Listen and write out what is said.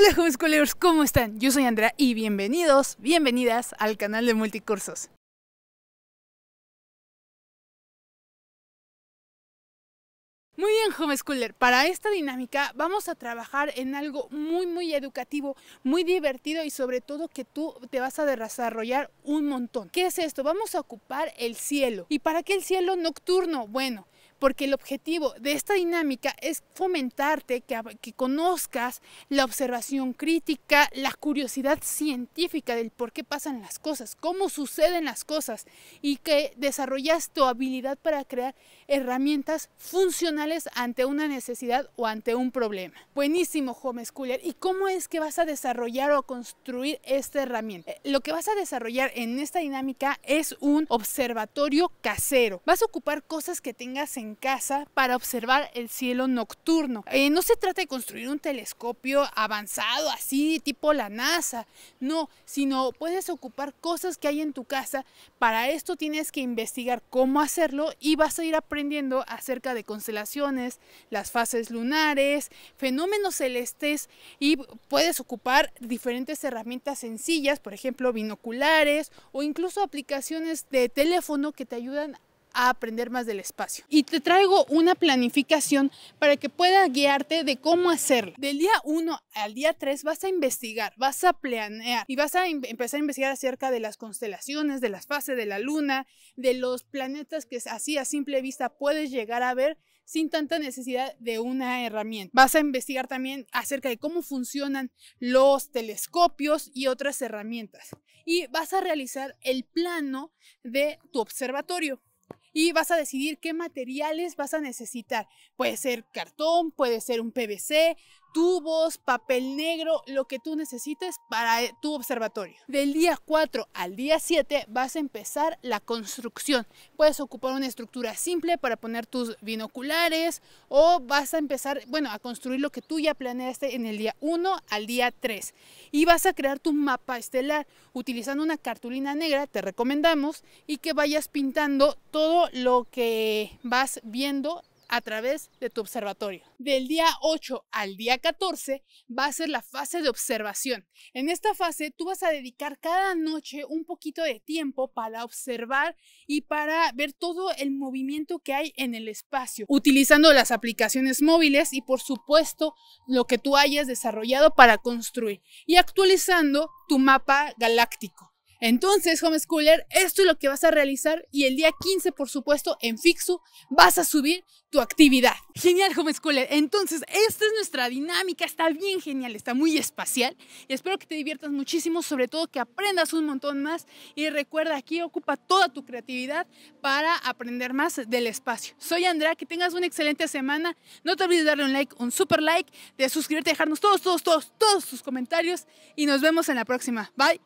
Hola homeschoolers, ¿cómo están? Yo soy Andrea y bienvenidos, bienvenidas al canal de Multicursos. Muy bien, homeschooler, para esta dinámica vamos a trabajar en algo muy, muy educativo, muy divertido y sobre todo que tú te vas a desarrollar un montón. ¿Qué es esto? Vamos a ocupar el cielo. ¿Y para qué el cielo nocturno? Bueno, porque el objetivo de esta dinámica es fomentarte que, conozcas la observación crítica, la curiosidad científica del por qué pasan las cosas, cómo suceden las cosas y que desarrollas tu habilidad para crear herramientas funcionales ante una necesidad o ante un problema. Buenísimo, homeschooler. ¿Y cómo es que vas a desarrollar o construir esta herramienta? Eh, lo que vas a desarrollar en esta dinámica es un observatorio casero. Vas a ocupar cosas que tengas en casa para observar el cielo nocturno. Eh, no se trata de construir un telescopio avanzado así, tipo la NASA, no, sino puedes ocupar cosas que hay en tu casa. Para esto tienes que investigar cómo hacerlo y vas a ir aprendiendo acerca de constelaciones, las fases lunares, fenómenos celestes y puedes ocupar diferentes herramientas sencillas, por ejemplo binoculares o incluso aplicaciones de teléfono que te ayudan a aprender más del espacio. Y te traigo una planificación para que pueda guiarte de cómo hacerlo. Del día 1 al día 3 vas a investigar, vas a planear y vas a em-, empezar a investigar acerca de las constelaciones, de las fases de la luna, de los planetas que así a simple vista puedes llegar a ver sin tanta necesidad de una herramienta. Vas a investigar también acerca de cómo funcionan los telescopios y otras herramientas. Y vas a realizar el plano de tu observatorio y vas a decidir qué materiales vas a necesitar. Puede ser cartón, puede ser un PVC, tubos, papel negro, lo que tú necesites para eh, tu observatorio. Del día 4 al día 7 vas a empezar la construcción. Puedes ocupar una estructura simple para poner tus binoculares o vas a empezar, bueno, a construir lo que tú ya planeaste en el día 1 al día 3. Y vas a crear tu mapa estelar utilizando una cartulina negra, te recomendamos, y que vayas pintando todo lo que vas viendo a través de tu observatorio. Del día 8 al día 14 va a ser la fase de observación. En esta fase tú vas a dedicar cada noche un poquito de tiempo para observar y para ver todo el movimiento que hay en el espacio, utilizando las aplicaciones móviles y por supuesto lo que tú hayas desarrollado para construir y actualizando tu mapa galáctico. Entonces, homeschooler, esto es lo que vas a realizar y el día 15, por supuesto, en Fixu, vas a subir tu actividad. Genial, homeschooler. Entonces, esta es nuestra dinámica, está bien genial, está muy espacial y espero que te diviertas muchísimo, sobre todo que aprendas un montón más y recuerda, aquí ocupa toda tu creatividad para aprender más del espacio. Soy Andrea, que tengas una excelente semana. No te olvides darle un like, un super like, de suscribirte, dejarnos todos, todos, todos, todos tus comentarios y nos vemos en la próxima. Bye.